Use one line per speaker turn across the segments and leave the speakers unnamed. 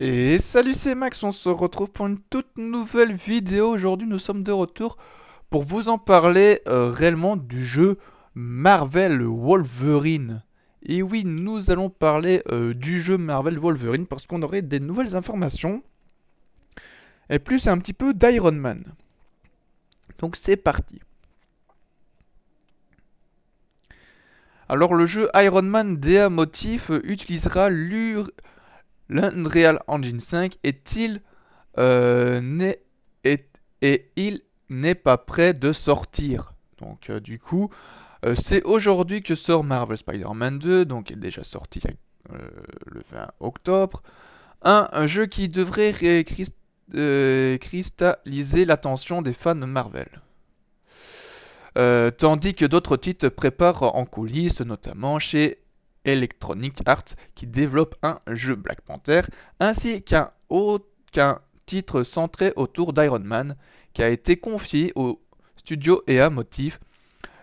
Et salut c'est Max, on se retrouve pour une toute nouvelle vidéo. Aujourd'hui nous sommes de retour pour vous en parler euh, réellement du jeu Marvel Wolverine. Et oui, nous allons parler euh, du jeu Marvel Wolverine parce qu'on aurait des nouvelles informations. Et plus un petit peu d'Iron Man. Donc c'est parti. Alors le jeu Iron Man DA Motif euh, utilisera l'ur... L'Unreal Engine 5 est-il euh, né, et il n'est pas prêt de sortir. Donc euh, du coup, euh, c'est aujourd'hui que sort Marvel Spider-Man 2, donc il est déjà sorti le 20 octobre. Un, jeu qui devrait cristalliser l'attention des fans de Marvel. tandis que d'autres titres préparent en coulisses, notamment chez Electronic Arts qui développe un jeu Black Panther ainsi qu'un titre centré autour d'Iron Man qui a été confié au studio EA Motif.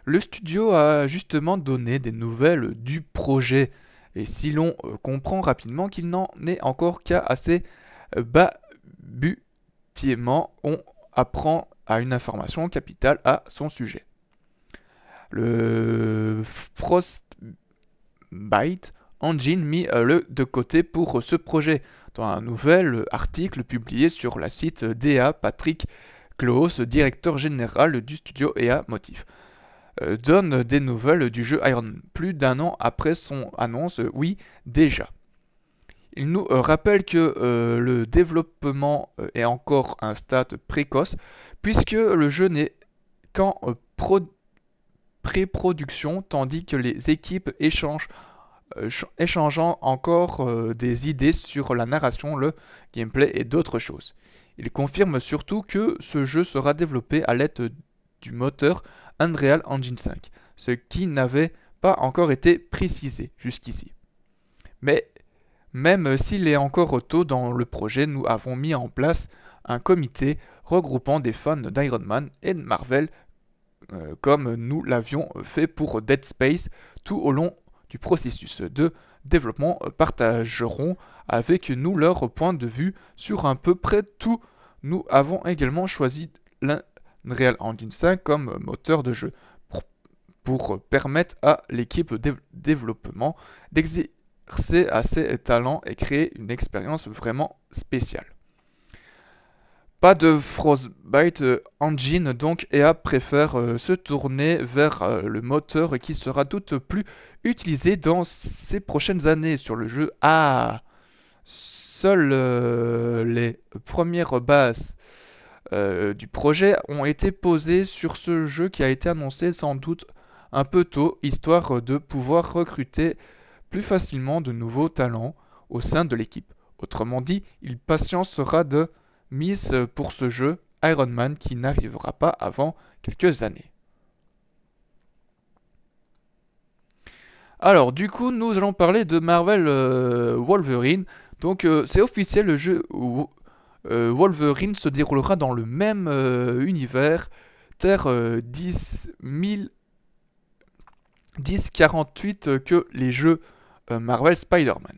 Le studio a justement donné des nouvelles du projet et si l'on euh, comprend rapidement qu'il n'en est encore qu'à assez euh, babutillement, on apprend à une information capitale à son sujet. Le Frost Byte, Engine, mis euh, le de côté pour euh, ce projet, dans un nouvel euh, article publié sur la site DA Patrick Klaus, directeur général du studio EA Motif donne des nouvelles du jeu Iron plus d'un an après son annonce, oui, déjà. Il nous rappelle que le développement est encore un stade précoce, puisque le jeu n'est qu'en pré-production, tandis que les équipes échangent, euh, échangeant encore euh, des idées sur la narration, le gameplay et d'autres choses. Il confirme surtout que ce jeu sera développé à l'aide du moteur Unreal Engine 5, ce qui n'avait pas encore été précisé jusqu'ici. Mais même s'il est encore tôt dans le projet, nous avons mis en place un comité regroupant des fans d'Iron Man et de Marvel euh, comme nous l'avions fait pour Dead Space tout au long du processus de développement, euh, partageront avec nous leur point de vue sur un peu près tout. Nous avons également choisi l'Unreal Engine 5 comme moteur de jeu pour, permettre à l'équipe de développement d'exercer à ses talents et créer une expérience vraiment spéciale. Pas de Frostbite euh, Engine donc, EA préfère euh, se tourner vers euh, le moteur qui sera tout plus utilisé dans ces prochaines années sur le jeu. Ah Seules les premières bases du projet ont été posées sur ce jeu qui a été annoncé sans doute un peu tôt, histoire de pouvoir recruter plus facilement de nouveaux talents au sein de l'équipe. Autrement dit, il patientera de Miss pour ce jeu Iron Man qui n'arrivera pas avant quelques années. Alors du coup nous allons parler de Marvel euh, Wolverine. Donc euh, c'est officiel le jeu où, euh, Wolverine se déroulera dans le même univers, Terre 10 1048 que les jeux Marvel Spider-Man.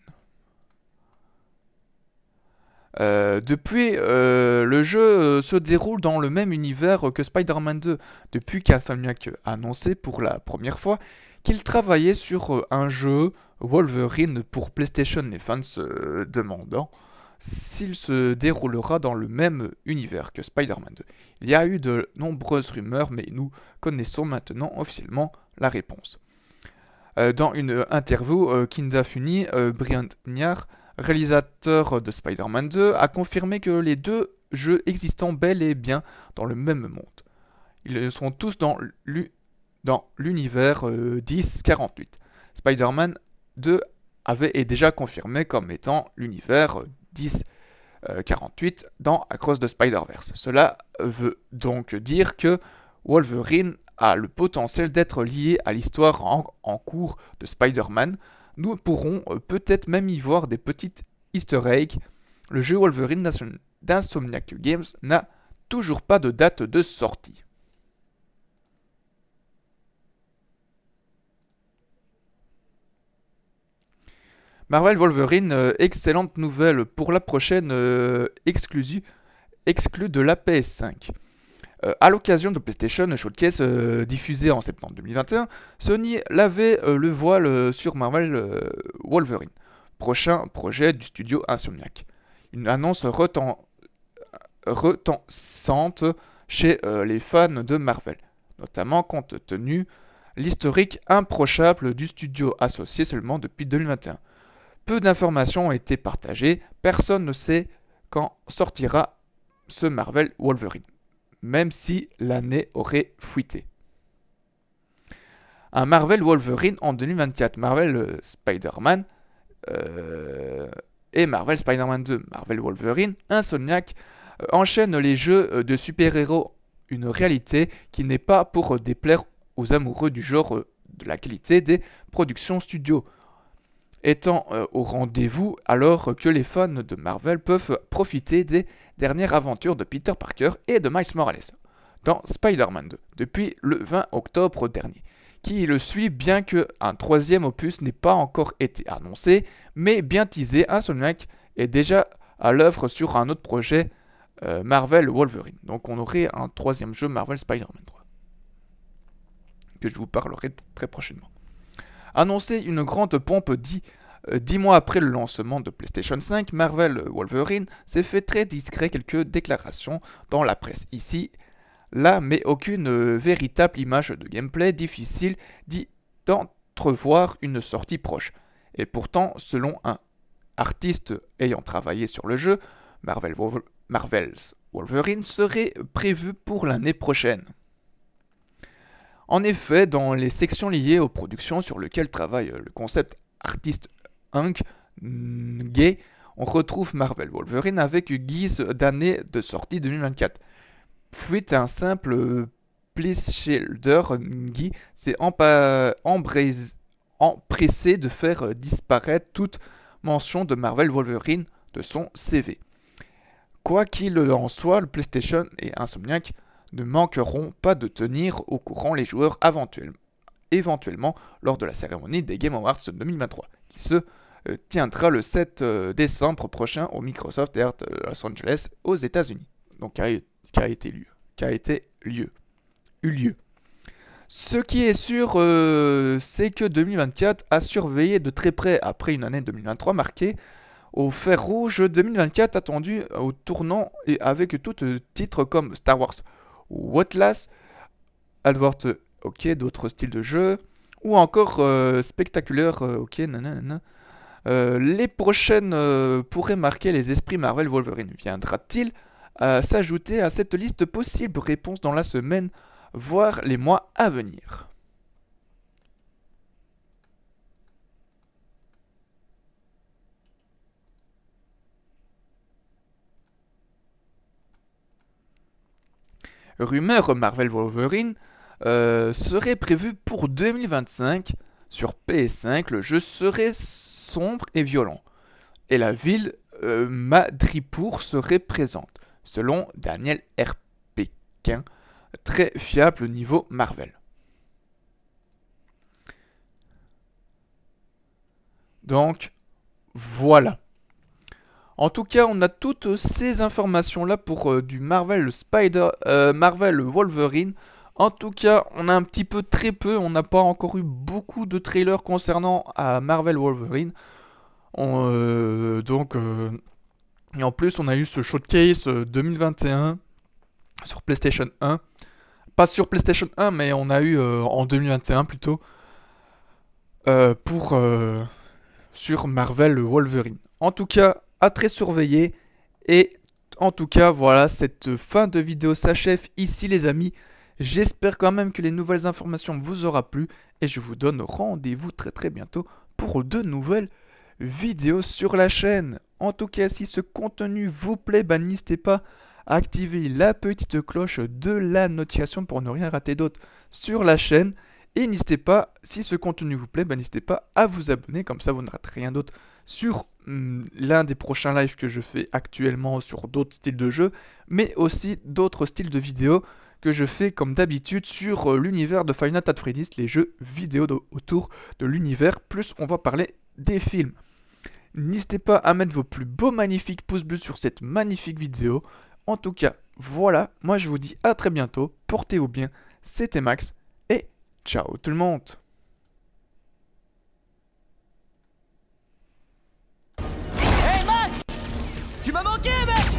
Euh, depuis, euh, le jeu euh, se déroule dans le même univers que Spider-Man 2, depuis qu'Insomniac a annoncé pour la première fois qu'il travaillait sur un jeu Wolverine pour PlayStation, les fans se demandant s'il se déroulera dans le même univers que Spider-Man 2. Il y a eu de nombreuses rumeurs, mais nous connaissons maintenant officiellement la réponse. dans une interview, Kinda Funi, Brian Niar, réalisateur de Spider-Man 2, a confirmé que les deux jeux existant bel et bien dans le même monde. Ils seront tous dans l'univers 1048. Euh, Spider-Man 2 avait est déjà confirmé comme étant l'univers 1048 euh, dans Across the Spider-Verse. Cela veut donc dire que Wolverine a le potentiel d'être lié à l'histoire en cours de Spider-Man, nous pourrons euh, peut-être même y voir des petites easter eggs. Le jeu Wolverine d'Insomniac Games n'a toujours pas de date de sortie. Marvel Wolverine, euh, excellente nouvelle pour la prochaine euh, exclusive de la PS5. A euh, à l'occasion de PlayStation Showcase euh, diffusé en septembre 2021, Sony lavait euh, le voile sur Marvel Wolverine, prochain projet du studio Insomniac. Une annonce retentissante chez les fans de Marvel, notamment compte tenu l'historique improchable du studio associé seulement depuis 2021. Peu d'informations ont été partagées, personne ne sait quand sortira ce Marvel Wolverine même si l'année aurait fuité. Un Marvel Wolverine en 2024, Marvel euh, Spider-Man euh, et Marvel Spider-Man 2, Marvel Wolverine, Insomniac euh, enchaîne les jeux de super-héros, une réalité qui n'est pas pour déplaire aux amoureux du genre de la qualité des productions studios étant euh, au rendez-vous alors que les fans de Marvel peuvent profiter des dernières aventures de Peter Parker et de Miles Morales dans Spider-Man 2 depuis le 20 octobre dernier, qui le suit bien que un troisième opus n'ait pas encore été annoncé, mais bien teasé, mec est déjà à l'œuvre sur un autre projet euh, Marvel Wolverine. Donc on aurait un troisième jeu Marvel Spider-Man 3 que je vous parlerai très prochainement. Annoncer une grande pompe euh, dix, mois après le lancement de PlayStation 5, Marvel Wolverine s'est fait très discret quelques déclarations dans la presse ici, là, mais aucune euh, véritable image de gameplay, difficile dit d'entrevoir une sortie proche. Et pourtant, selon un artiste ayant travaillé sur le jeu, Marvel Marvel's Wolverine serait prévu pour l'année prochaine. En effet, dans les sections liées aux productions sur lesquelles travaille euh, le concept artiste Hank Gay, on retrouve Marvel Wolverine avec guise d'année de sortie 2024. à un simple euh, playshelder Shielder Guy s'est empressé de faire euh, disparaître toute mention de Marvel Wolverine de son CV. Quoi qu'il en soit, le PlayStation et Insomniac ne manqueront pas de tenir au courant les joueurs éventuellement lors de la cérémonie des Game Awards 2023, qui se euh, tiendra le 7 euh, décembre prochain au Microsoft Air de Los Angeles aux États-Unis. Donc qui a, été lieu, a été lieu, eu lieu. Ce qui est sûr, euh, c'est que 2024 a surveillé de très près après une année 2023 marquée au fer rouge 2024 attendu au tournant et avec tout titre comme Star Wars ou ok, d'autres styles de jeu, ou encore euh, Spectaculaire, euh, ok, nanana. Euh, les prochaines pourraient marquer les esprits Marvel Wolverine. Viendra-t-il s'ajouter à cette liste possible Réponse dans la semaine, voire les mois à venir. rumeur euh, Marvel Wolverine euh, serait prévue pour 2025 sur PS5. Le jeu serait sombre et violent. Et la ville euh, Madripour serait présente, selon Daniel R. Pékin, très fiable niveau Marvel. Donc, voilà. En tout cas, on a toutes ces informations-là pour euh, du Marvel Spider, euh, Marvel Wolverine. En tout cas, on a un petit peu très peu, on n'a pas encore eu beaucoup de trailers concernant à Marvel Wolverine. Euh, donc, et en plus, on a eu ce showcase 2021 sur PlayStation 1. Pas sur PlayStation 1, mais on a eu en 2021 plutôt pour sur Marvel Wolverine. En tout cas, à très surveiller. Et en tout cas, voilà, cette fin de vidéo s'achève ici les amis. J'espère quand même que les nouvelles informations vous aura plu et je vous donne rendez-vous très très bientôt pour de nouvelles vidéos sur la chaîne. En tout cas, si ce contenu vous plaît, bah, n'hésitez pas à activer la petite cloche de la notification pour ne rien rater d'autre sur la chaîne. Et n'hésitez pas, si ce contenu vous plaît, ben, n'hésitez pas à vous abonner, comme ça vous ne ratez rien d'autre sur hum, l'un des prochains lives que je fais actuellement sur d'autres styles de jeux, mais aussi d'autres styles de vidéos que je fais comme d'habitude sur euh, l'univers de Final Fantasy, les jeux vidéo autour de l'univers, plus on va parler des films. N'hésitez pas à mettre vos plus beaux magnifiques pouces bleus sur cette magnifique vidéo. En tout cas, voilà, moi je vous dis à très bientôt, portez-vous bien, c'était Max, Ciao tout le monde Hey Max Tu m'as manqué mec